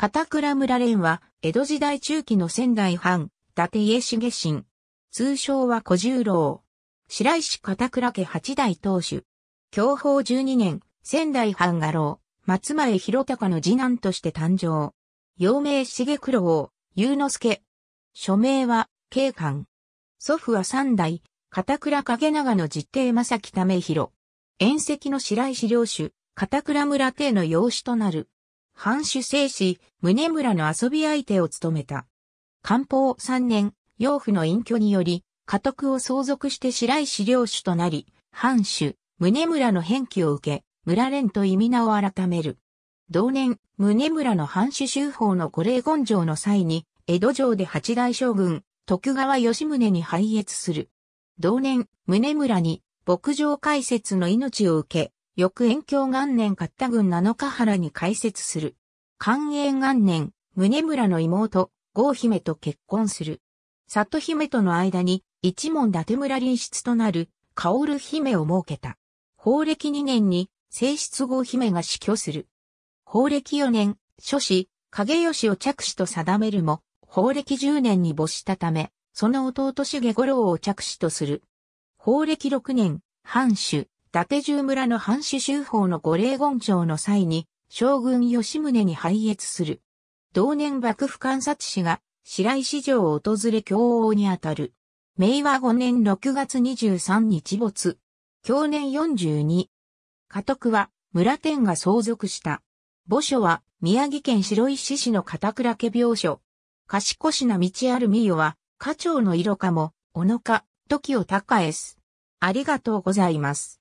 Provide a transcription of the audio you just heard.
片倉村連は、江戸時代中期の仙台藩、伊達家重臣。通称は小十郎。白石片倉家八代当主。享保十二年、仙台藩画廊、松前広隆の次男として誕生。幼名重九郎、雄之助。署名は、景官。祖父は三代、片倉影長の実弟正木為広。遠石の白石領主、片倉村邸の養子となる。藩主正史、宗村の遊び相手を務めた。官報3年、養父の隠居により、家督を相続して白石領主となり、藩主、宗村の返記を受け、村連と意味名を改める。同年、宗村の藩主修法の五霊根城の際に、江戸城で八大将軍、徳川吉宗に拝謁する。同年、宗村に、牧場開設の命を受け、翌延京元年勝田郡七日原に開設する。寛永元年、宗村の妹、郷姫と結婚する。里姫との間に一門伊達村隣室となる薫姫を設けた。法暦二年に正室郷姫が死去する。法暦四年、諸子、影吉を着手と定めるも、法暦十年に没したため、その弟重五郎を着手とする。法暦六年、藩主、伊達重村の藩主州法の五霊言長の際に、将軍吉宗に拝謁する。同年幕府観察使が白石城を訪れ京王にあたる。明和5年6月23日没。享年42。家督は村天が相続した。墓所は宮城県白石市の片倉家病所。賢しな道ある美代は、家長の色かも、おのか、時を高えす。ありがとうございます。